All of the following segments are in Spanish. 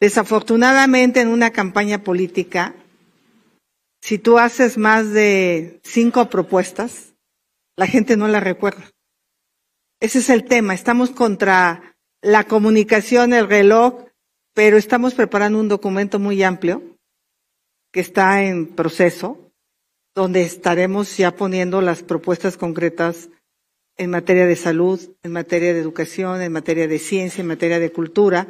Desafortunadamente en una campaña política, si tú haces más de cinco propuestas, la gente no la recuerda. Ese es el tema. Estamos contra la comunicación, el reloj, pero estamos preparando un documento muy amplio que está en proceso, donde estaremos ya poniendo las propuestas concretas en materia de salud, en materia de educación, en materia de ciencia, en materia de cultura,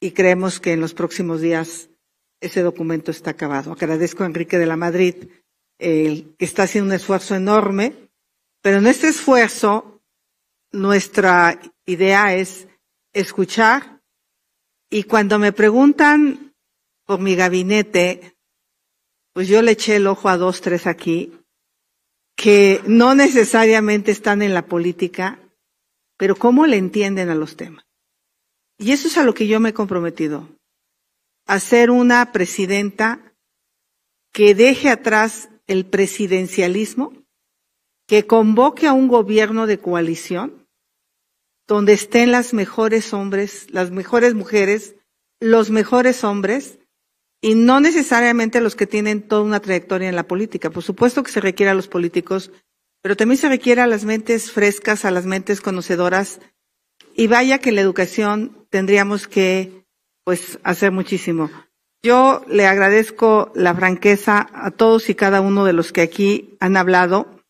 y creemos que en los próximos días ese documento está acabado. Agradezco a Enrique de la Madrid, el que está haciendo un esfuerzo enorme, pero en este esfuerzo nuestra idea es escuchar y cuando me preguntan por mi gabinete, pues yo le eché el ojo a dos, tres aquí, que no necesariamente están en la política, pero cómo le entienden a los temas. Y eso es a lo que yo me he comprometido, hacer una presidenta que deje atrás el presidencialismo, que convoque a un gobierno de coalición donde estén las mejores hombres, las mejores mujeres, los mejores hombres y no necesariamente los que tienen toda una trayectoria en la política. Por supuesto que se requiere a los políticos, pero también se requiere a las mentes frescas, a las mentes conocedoras y vaya que la educación tendríamos que, pues, hacer muchísimo. Yo le agradezco la franqueza a todos y cada uno de los que aquí han hablado.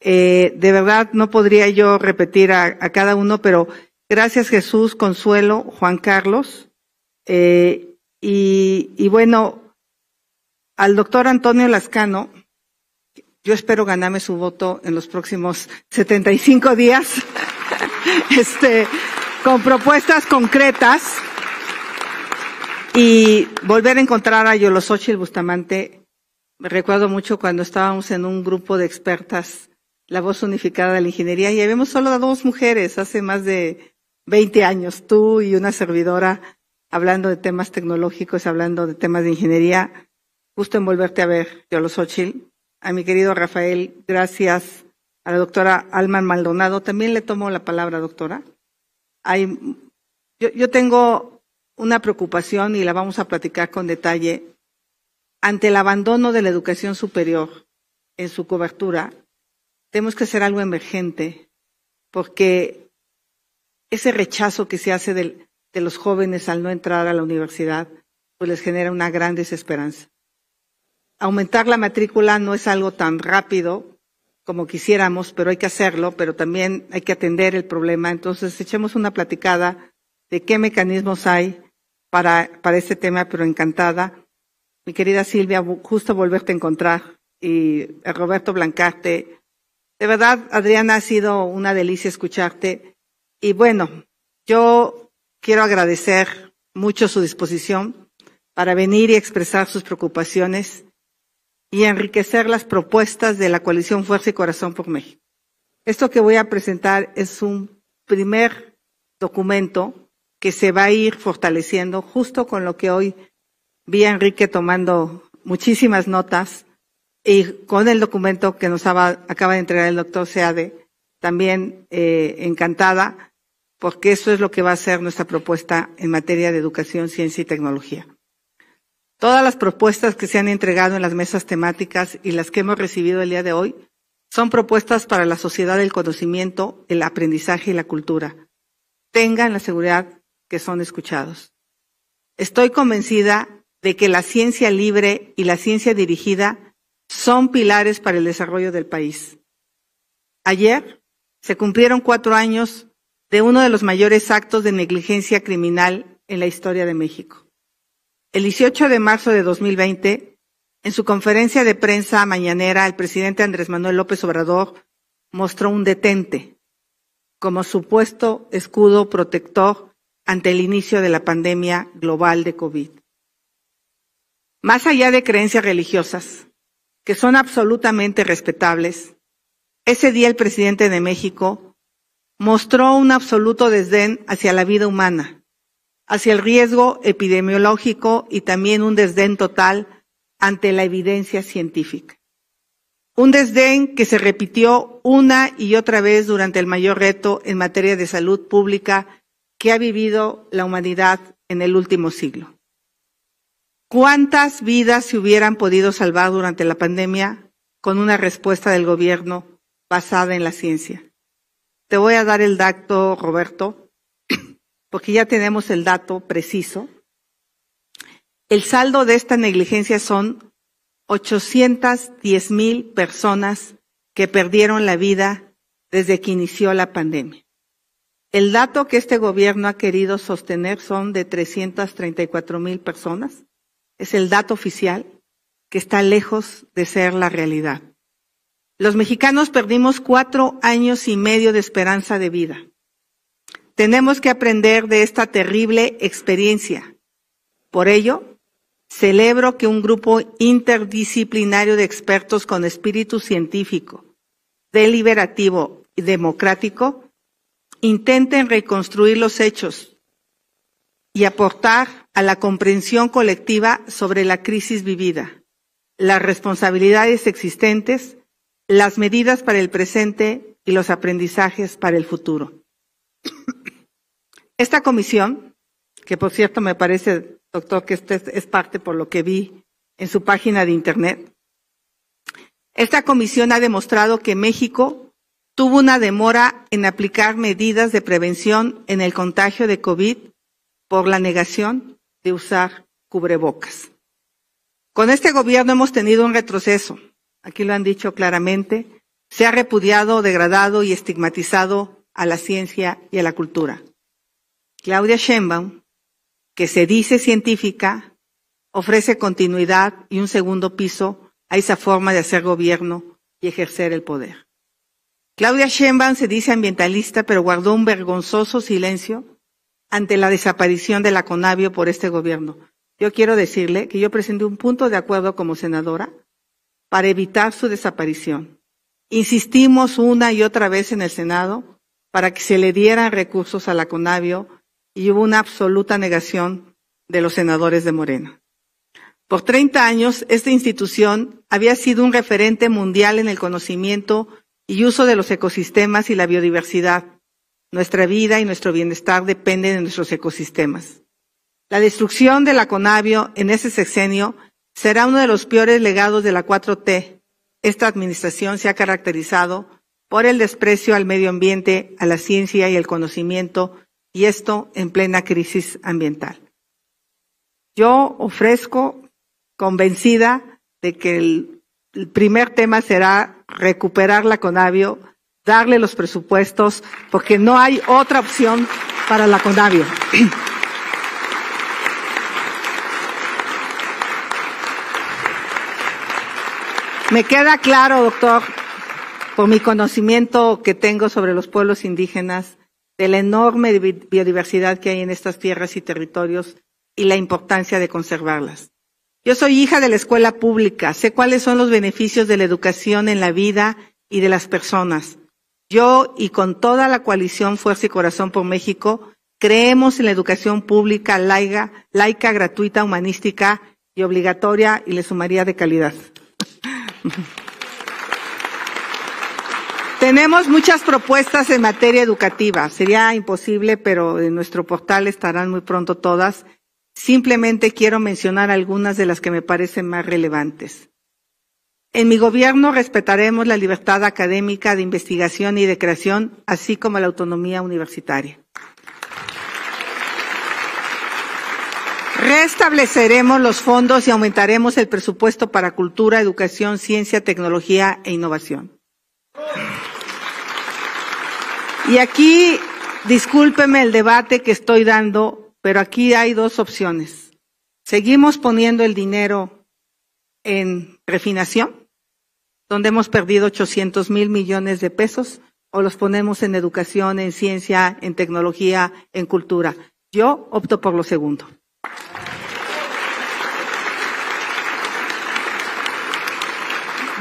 Eh, de verdad, no podría yo repetir a, cada uno, pero gracias Jesús, Consuelo, Juan Carlos. Eh, y, y bueno, al doctor Antonio Lascano, yo espero ganarme su voto en los próximos 75 días. este, con propuestas concretas y volver a encontrar a Yolosochil Bustamante. Me Recuerdo mucho cuando estábamos en un grupo de expertas, la voz unificada de la ingeniería, y habíamos solo a dos mujeres hace más de 20 años, tú y una servidora, hablando de temas tecnológicos, hablando de temas de ingeniería. Justo en volverte a ver, Yolosochil. A mi querido Rafael, gracias a la doctora Alma Maldonado. También le tomo la palabra, doctora. Hay, yo, yo tengo una preocupación y la vamos a platicar con detalle ante el abandono de la educación superior en su cobertura. Tenemos que hacer algo emergente porque ese rechazo que se hace de los jóvenes al no entrar a la universidad pues les genera una gran desesperanza. Aumentar la matrícula no es algo tan rápido como quisiéramos, pero hay que hacerlo, pero también hay que atender el problema. Entonces, echemos una platicada de qué mecanismos hay para, para este tema, pero encantada. Mi querida Silvia, justo volverte a encontrar y eh, Roberto Blancarte. De verdad, Adriana, ha sido una delicia escucharte. Y bueno, yo quiero agradecer mucho su disposición para venir y expresar sus preocupaciones y enriquecer las propuestas de la coalición Fuerza y Corazón por México. Esto que voy a presentar es un primer documento que se va a ir fortaleciendo justo con lo que hoy vi a Enrique tomando muchísimas notas y con el documento que nos acaba de entregar el doctor Seade, también eh, encantada, porque eso es lo que va a ser nuestra propuesta en materia de educación, ciencia y tecnología. Todas las propuestas que se han entregado en las mesas temáticas y las que hemos recibido el día de hoy son propuestas para la sociedad del conocimiento, el aprendizaje y la cultura. Tengan la seguridad que son escuchados. Estoy convencida de que la ciencia libre y la ciencia dirigida son pilares para el desarrollo del país. Ayer se cumplieron cuatro años de uno de los mayores actos de negligencia criminal en la historia de México. El 18 de marzo de 2020, en su conferencia de prensa mañanera, el presidente Andrés Manuel López Obrador mostró un detente como supuesto escudo protector ante el inicio de la pandemia global de COVID. Más allá de creencias religiosas, que son absolutamente respetables, ese día el presidente de México mostró un absoluto desdén hacia la vida humana hacia el riesgo epidemiológico y también un desdén total ante la evidencia científica. Un desdén que se repitió una y otra vez durante el mayor reto en materia de salud pública que ha vivido la humanidad en el último siglo. ¿Cuántas vidas se hubieran podido salvar durante la pandemia con una respuesta del gobierno basada en la ciencia? Te voy a dar el dato, Roberto porque ya tenemos el dato preciso, el saldo de esta negligencia son 810 mil personas que perdieron la vida desde que inició la pandemia. El dato que este gobierno ha querido sostener son de 334 mil personas. Es el dato oficial que está lejos de ser la realidad. Los mexicanos perdimos cuatro años y medio de esperanza de vida. Tenemos que aprender de esta terrible experiencia. Por ello, celebro que un grupo interdisciplinario de expertos con espíritu científico, deliberativo y democrático intenten reconstruir los hechos y aportar a la comprensión colectiva sobre la crisis vivida, las responsabilidades existentes, las medidas para el presente y los aprendizajes para el futuro. Esta comisión, que por cierto me parece, doctor, que este es parte por lo que vi en su página de Internet, esta comisión ha demostrado que México tuvo una demora en aplicar medidas de prevención en el contagio de COVID por la negación de usar cubrebocas. Con este gobierno hemos tenido un retroceso, aquí lo han dicho claramente, se ha repudiado, degradado y estigmatizado a la ciencia y a la cultura. Claudia Sheinbaum, que se dice científica, ofrece continuidad y un segundo piso a esa forma de hacer gobierno y ejercer el poder. Claudia Sheinbaum se dice ambientalista, pero guardó un vergonzoso silencio ante la desaparición de la Conavio por este gobierno. Yo quiero decirle que yo presenté un punto de acuerdo como senadora para evitar su desaparición. Insistimos una y otra vez en el Senado para que se le dieran recursos a la Conavio y hubo una absoluta negación de los senadores de Morena. Por 30 años, esta institución había sido un referente mundial en el conocimiento y uso de los ecosistemas y la biodiversidad. Nuestra vida y nuestro bienestar dependen de nuestros ecosistemas. La destrucción de la Conavio en ese sexenio será uno de los peores legados de la 4T. Esta administración se ha caracterizado por el desprecio al medio ambiente, a la ciencia y al conocimiento, y esto en plena crisis ambiental. Yo ofrezco, convencida de que el, el primer tema será recuperar la Conavio, darle los presupuestos, porque no hay otra opción para la Conavio. Me queda claro, doctor, por mi conocimiento que tengo sobre los pueblos indígenas, de la enorme biodiversidad que hay en estas tierras y territorios y la importancia de conservarlas. Yo soy hija de la escuela pública, sé cuáles son los beneficios de la educación en la vida y de las personas. Yo y con toda la coalición Fuerza y Corazón por México creemos en la educación pública laica, laica gratuita, humanística y obligatoria y le sumaría de calidad. Tenemos muchas propuestas en materia educativa. Sería imposible, pero en nuestro portal estarán muy pronto todas. Simplemente quiero mencionar algunas de las que me parecen más relevantes. En mi gobierno respetaremos la libertad académica de investigación y de creación, así como la autonomía universitaria. Restableceremos los fondos y aumentaremos el presupuesto para cultura, educación, ciencia, tecnología e innovación. Y aquí, discúlpeme el debate que estoy dando, pero aquí hay dos opciones. Seguimos poniendo el dinero en refinación, donde hemos perdido 800 mil millones de pesos, o los ponemos en educación, en ciencia, en tecnología, en cultura. Yo opto por lo segundo.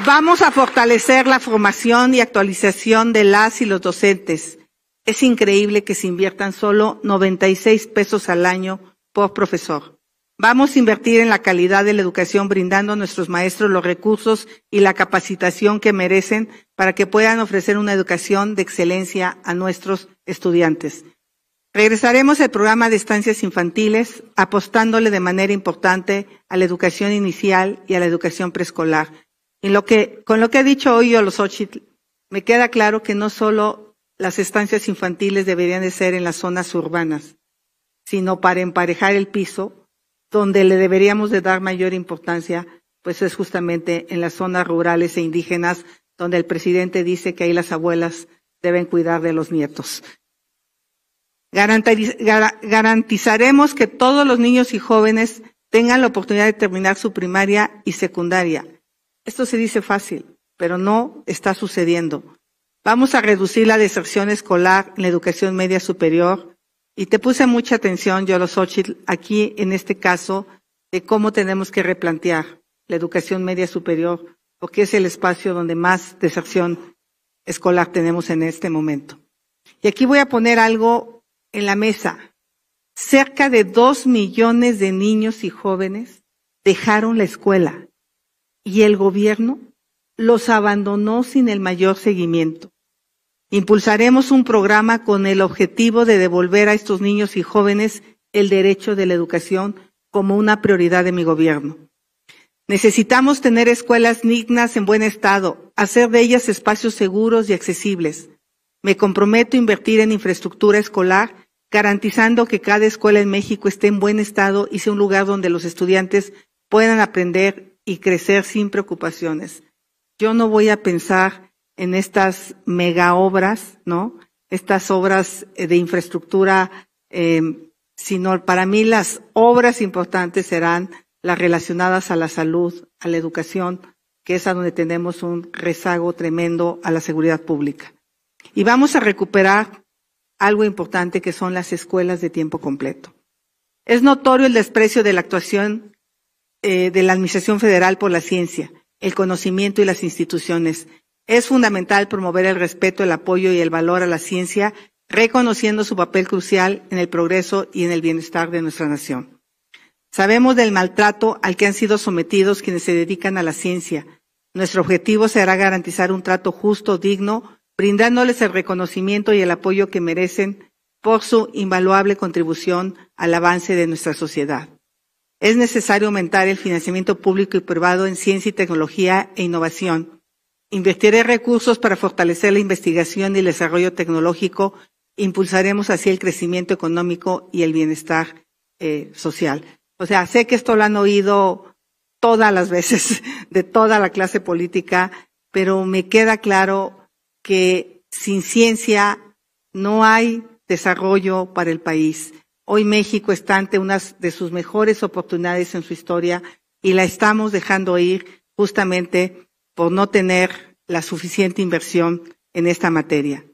Vamos a fortalecer la formación y actualización de las y los docentes. Es increíble que se inviertan solo 96 pesos al año por profesor. Vamos a invertir en la calidad de la educación brindando a nuestros maestros los recursos y la capacitación que merecen para que puedan ofrecer una educación de excelencia a nuestros estudiantes. Regresaremos al programa de estancias infantiles apostándole de manera importante a la educación inicial y a la educación preescolar con lo que he dicho hoy los ocho, me queda claro que no solo las estancias infantiles deberían de ser en las zonas urbanas, sino para emparejar el piso, donde le deberíamos de dar mayor importancia, pues es justamente en las zonas rurales e indígenas, donde el presidente dice que ahí las abuelas deben cuidar de los nietos. garantizaremos que todos los niños y jóvenes tengan la oportunidad de terminar su primaria y secundaria, esto se dice fácil, pero no está sucediendo. Vamos a reducir la deserción escolar en la educación media superior. Y te puse mucha atención, yo Yolo Xochitl, aquí en este caso, de cómo tenemos que replantear la educación media superior, porque es el espacio donde más deserción escolar tenemos en este momento. Y aquí voy a poner algo en la mesa. Cerca de dos millones de niños y jóvenes dejaron la escuela y el gobierno los abandonó sin el mayor seguimiento. Impulsaremos un programa con el objetivo de devolver a estos niños y jóvenes el derecho de la educación como una prioridad de mi gobierno. Necesitamos tener escuelas dignas en buen estado, hacer de ellas espacios seguros y accesibles. Me comprometo a invertir en infraestructura escolar, garantizando que cada escuela en México esté en buen estado y sea un lugar donde los estudiantes puedan aprender y crecer sin preocupaciones. Yo no voy a pensar en estas mega obras, ¿no? Estas obras eh, de infraestructura, em, sino para mí las obras importantes serán las relacionadas a la salud, a la educación, que es a donde tenemos un rezago tremendo a la seguridad pública. Y vamos a recuperar algo importante que son las escuelas de tiempo completo. Es notorio el desprecio de la actuación eh, de la Administración Federal por la Ciencia, el Conocimiento y las Instituciones. Es fundamental promover el respeto, el apoyo y el valor a la ciencia, reconociendo su papel crucial en el progreso y en el bienestar de nuestra nación. Sabemos del maltrato al que han sido sometidos quienes se dedican a la ciencia. Nuestro objetivo será garantizar un trato justo, digno, brindándoles el reconocimiento y el apoyo que merecen por su invaluable contribución al avance de nuestra sociedad. Es necesario aumentar el financiamiento público y privado en ciencia y tecnología e innovación. Invertiré recursos para fortalecer la investigación y el desarrollo tecnológico. Impulsaremos así el crecimiento económico y el bienestar eh, social. O sea, sé que esto lo han oído todas las veces de toda la clase política, pero me queda claro que sin ciencia no hay desarrollo para el país. Hoy México está ante una de sus mejores oportunidades en su historia y la estamos dejando ir justamente por no tener la suficiente inversión en esta materia.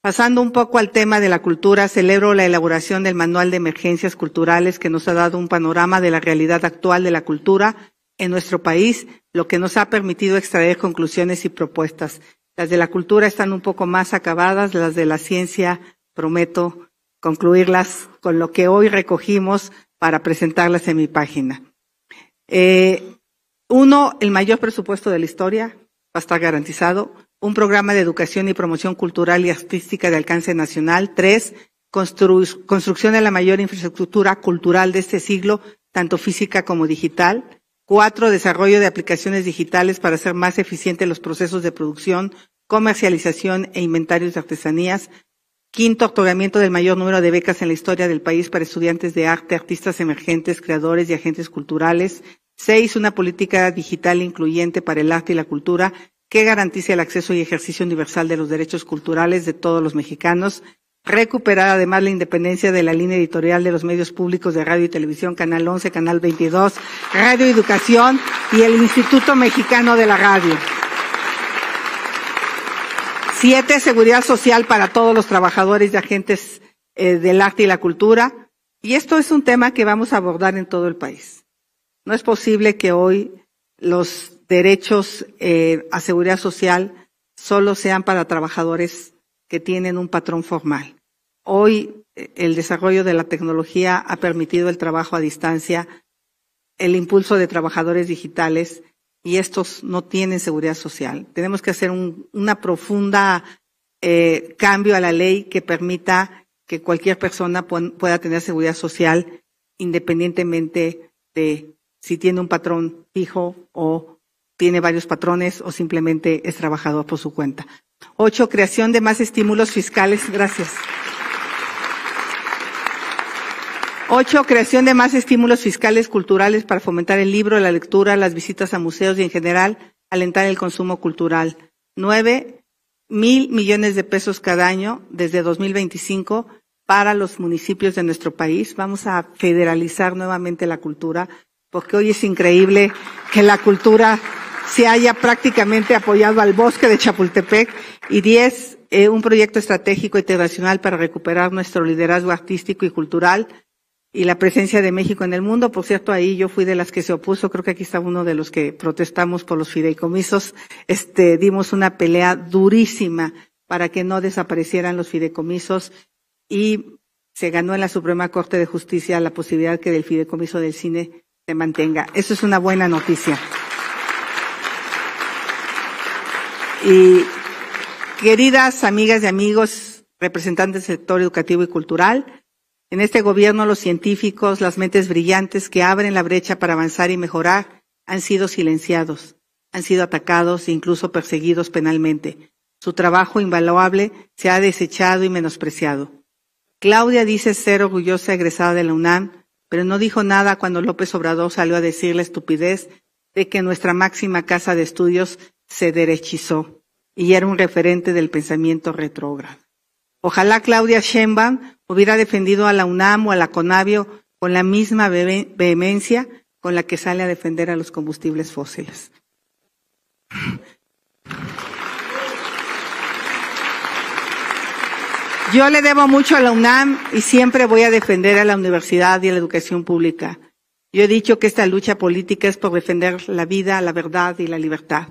Pasando un poco al tema de la cultura, celebro la elaboración del Manual de Emergencias Culturales que nos ha dado un panorama de la realidad actual de la cultura en nuestro país, lo que nos ha permitido extraer conclusiones y propuestas. Las de la cultura están un poco más acabadas, las de la ciencia, prometo, concluirlas con lo que hoy recogimos para presentarlas en mi página. Eh, uno, el mayor presupuesto de la historia va a estar garantizado. Un programa de educación y promoción cultural y artística de alcance nacional. Tres, construcción de la mayor infraestructura cultural de este siglo, tanto física como digital. Cuatro, desarrollo de aplicaciones digitales para hacer más eficientes los procesos de producción, comercialización e inventarios de artesanías, Quinto, otorgamiento del mayor número de becas en la historia del país para estudiantes de arte, artistas emergentes, creadores y agentes culturales. Seis, una política digital incluyente para el arte y la cultura que garantice el acceso y ejercicio universal de los derechos culturales de todos los mexicanos. Recuperar además la independencia de la línea editorial de los medios públicos de radio y televisión, Canal 11, Canal 22, Radio Educación y el Instituto Mexicano de la Radio. Siete, seguridad social para todos los trabajadores y agentes eh, del arte y la cultura. Y esto es un tema que vamos a abordar en todo el país. No es posible que hoy los derechos eh, a seguridad social solo sean para trabajadores que tienen un patrón formal. Hoy eh, el desarrollo de la tecnología ha permitido el trabajo a distancia, el impulso de trabajadores digitales y estos no tienen seguridad social. Tenemos que hacer un una profunda eh, cambio a la ley que permita que cualquier persona pueda tener seguridad social independientemente de si tiene un patrón fijo o tiene varios patrones o simplemente es trabajador por su cuenta. Ocho, creación de más estímulos fiscales. Gracias. Ocho, creación de más estímulos fiscales culturales para fomentar el libro, la lectura, las visitas a museos y en general alentar el consumo cultural. Nueve, mil millones de pesos cada año desde 2025 para los municipios de nuestro país. Vamos a federalizar nuevamente la cultura porque hoy es increíble que la cultura se haya prácticamente apoyado al bosque de Chapultepec y diez, eh, un proyecto estratégico internacional para recuperar nuestro liderazgo artístico y cultural y la presencia de México en el mundo. Por cierto, ahí yo fui de las que se opuso, creo que aquí está uno de los que protestamos por los fideicomisos. Este, dimos una pelea durísima para que no desaparecieran los fideicomisos y se ganó en la Suprema Corte de Justicia la posibilidad que el fideicomiso del cine se mantenga. Eso es una buena noticia. Y queridas amigas y amigos, representantes del sector educativo y cultural, en este gobierno los científicos, las mentes brillantes que abren la brecha para avanzar y mejorar, han sido silenciados, han sido atacados e incluso perseguidos penalmente. Su trabajo invaluable se ha desechado y menospreciado. Claudia dice ser orgullosa egresada de la UNAM, pero no dijo nada cuando López Obrador salió a decir la estupidez de que nuestra máxima casa de estudios se derechizó y era un referente del pensamiento retrógrado. Ojalá Claudia hubiera defendido a la UNAM o a la CONAVIO con la misma vehemencia con la que sale a defender a los combustibles fósiles. Yo le debo mucho a la UNAM y siempre voy a defender a la universidad y a la educación pública. Yo he dicho que esta lucha política es por defender la vida, la verdad y la libertad.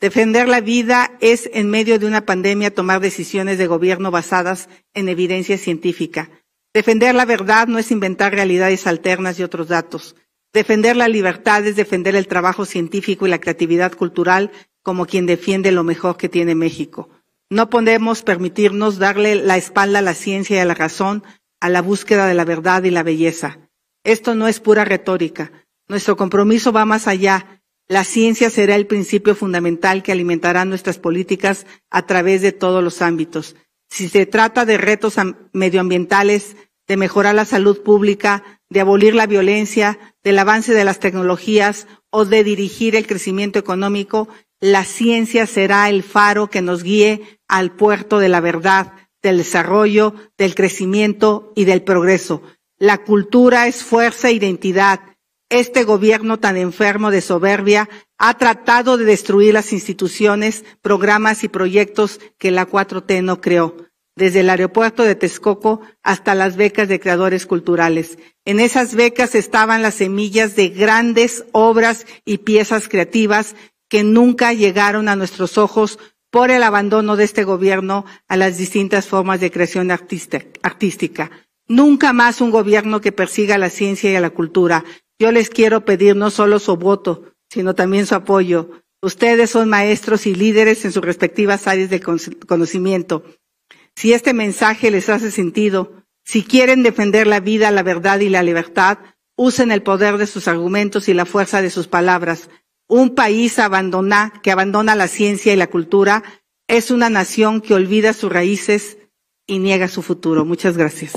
Defender la vida es, en medio de una pandemia, tomar decisiones de gobierno basadas en evidencia científica. Defender la verdad no es inventar realidades alternas y otros datos. Defender la libertad es defender el trabajo científico y la creatividad cultural como quien defiende lo mejor que tiene México. No podemos permitirnos darle la espalda a la ciencia y a la razón, a la búsqueda de la verdad y la belleza. Esto no es pura retórica. Nuestro compromiso va más allá la ciencia será el principio fundamental que alimentará nuestras políticas a través de todos los ámbitos. Si se trata de retos medioambientales, de mejorar la salud pública, de abolir la violencia, del avance de las tecnologías o de dirigir el crecimiento económico, la ciencia será el faro que nos guíe al puerto de la verdad, del desarrollo, del crecimiento y del progreso. La cultura es fuerza e identidad este gobierno tan enfermo de soberbia ha tratado de destruir las instituciones, programas y proyectos que la 4T no creó, desde el aeropuerto de Texcoco hasta las becas de creadores culturales. En esas becas estaban las semillas de grandes obras y piezas creativas que nunca llegaron a nuestros ojos por el abandono de este gobierno a las distintas formas de creación artística. Nunca más un gobierno que persiga la ciencia y la cultura, yo les quiero pedir no solo su voto, sino también su apoyo. Ustedes son maestros y líderes en sus respectivas áreas de conocimiento. Si este mensaje les hace sentido, si quieren defender la vida, la verdad y la libertad, usen el poder de sus argumentos y la fuerza de sus palabras. Un país abandona, que abandona la ciencia y la cultura es una nación que olvida sus raíces y niega su futuro. Muchas gracias.